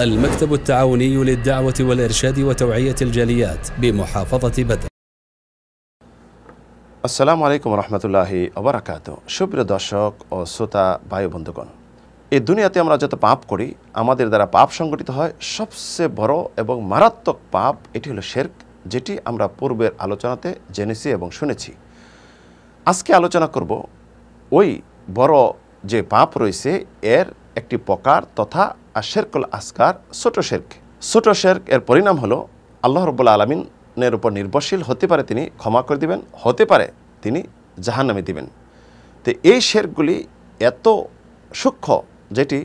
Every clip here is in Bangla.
المكتب التعاوني للدعوة والإرشاد وتوعية الجاليات بمحافظة بدر আসসালামু আলাইকুম রহমতুল্লাহি অবরাকাত সুপ্রিয় দর্শক ও শ্রোতা ভাই বন্ধুগণ এই দুনিয়াতে আমরা যত পাপ করি আমাদের দ্বারা পাপ সংগঠিত হয় সবচেয়ে বড় এবং মারাত্মক পাপ এটি হলো শেরক যেটি আমরা পূর্বের আলোচনাতে জেনেছি এবং শুনেছি আজকে আলোচনা করব ওই বড় যে পাপ রয়েছে এর একটি প্রকার তথা শেরকুল আসকার ছোট শেরক ছোট শেরক এর পরিণাম হলো আল্লাহ রব্বুল আলমিনের উপর নির্ভরশীল হতে পারে তিনি ক্ষমা করে দিবেন হতে পারে তিনি জাহান্নামে দিবেন তো এই শেরকগুলি এত সূক্ষ্ম যেটি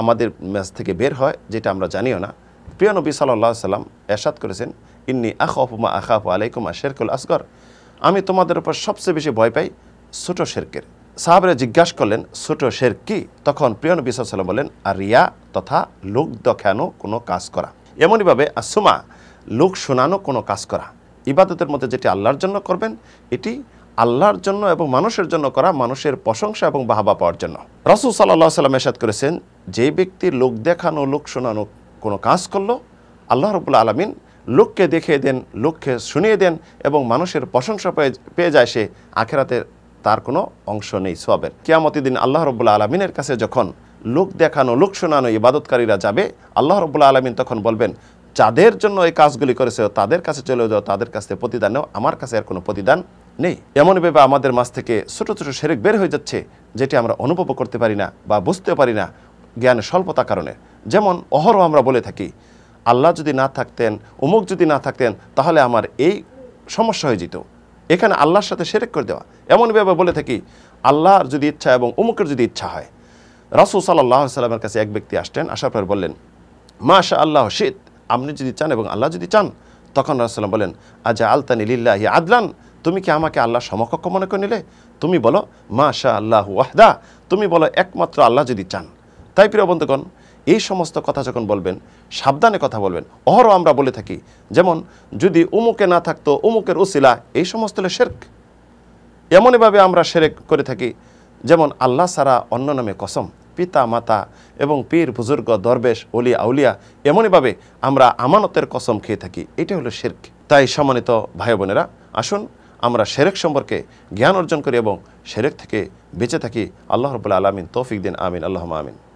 আমাদের ম্যাচ থেকে বের হয় যেটা আমরা জানিও না প্রিয় নবী সাল্লাহ সাল্লাম এরশাদ করেছেন ইন্নি আখ আখ আফু আলাইকুমা শেরকুল আসগর আমি তোমাদের উপর সবচেয়ে বেশি ভয় পাই ছোট শেরকের সাহাবরে জিজ্ঞাস করলেন ছোট শের কি তখন প্রিয় নবী সাল্লাম বলেন রিয়া তথা লোক দেখানো কোনো কাজ করা এমনইভাবে আসুমা লোক শোনানো কোনো কাজ করা ইবাদতের মধ্যে যেটি আল্লাহর জন্য করবেন এটি আল্লাহর জন্য এবং মানুষের জন্য করা মানুষের প্রশংসা এবং বাহাবা পাওয়ার জন্য রসুল সাল্লাহ সাল্লাম এসাদ করেছেন যে ব্যক্তি লোক দেখানো লোক শোনানো কোনো কাজ করলো আল্লাহ রবুল্লা আলমিন লোককে দেখিয়ে দেন লোককে শুনিয়ে দেন এবং মানুষের প্রশংসা পেয়ে যায় সে আখেরাতের তার কোনো অংশ নেই সবের কেয়ামতি দিন আল্লাহ রব্বুল্লা আলমিনের কাছে যখন লোক দেখানো লোক শোনানো ইবাদতকারীরা যাবে আল্লাহ রব্বুল্লা আলমিন তখন বলবেন যাদের জন্য এই কাজগুলি করেছে তাদের কাছে চলে যাও তাদের কাছে প্রতিদান নেও আমার কাছে আর কোনো প্রতিদান নেই এমনভাবে আমাদের মাছ থেকে ছোটো ছোটো সেরেক বের হয়ে যাচ্ছে যেটি আমরা অনুভব করতে পারি না বা বুঝতে পারি না জ্ঞানের স্বল্পতা কারণে যেমন অহরও আমরা বলে থাকি আল্লাহ যদি না থাকতেন অমুক যদি না থাকতেন তাহলে আমার এই সমস্যা হয়ে যেত এখানে আল্লাহর সাথে সেরেক করে দেওয়া এমনভাবে বলে থাকি আল্লাহর যদি ইচ্ছা এবং অমুকের যদি ইচ্ছা হয় রাসুল সাল্লাহ সাল্লামের কাছে এক ব্যক্তি আসতেন আসার পর বললেন মা শাহ আল্লাহ শীত আপনি যদি চান এবং আল্লাহ যদি চান তখন রাসুল্লাম বলেন আজা আলতানি লিল্লাহি আদলান তুমি কি আমাকে আল্লাহ সমকক্ষ মনে করে নিলে তুমি বলো মা শাহ আল্লাহ ওয়াহদা তুমি বলো একমাত্র আল্লাহ যদি চান তাই প্রিয় বন্ধুগণ এই সমস্ত কথা যখন বলবেন সাবধানে কথা বলবেন অহরও আমরা বলে থাকি যেমন যদি উমুকে না থাকতো উমুকের উসিলা এই সমস্ত হলে শেরক এমনইভাবে আমরা শেরেক করে থাকি যেমন আল্লাহ সারা অন্য নামে কসম পিতা মাতা এবং পীর বুজুর্গ দরবেশ অলি আউলিয়া এমনইভাবে আমরা আমানতের কসম খেয়ে থাকি এটা হলো শেরক তাই সম্মানিত ভাই বোনেরা আসুন আমরা শেরেক সম্পর্কে জ্ঞান অর্জন করি এবং শেরেক থেকে বেঁচে থাকি আল্লাহ রবুল্লা আলমিন তৌফিক দিন আমিন আল্লাহ আমিন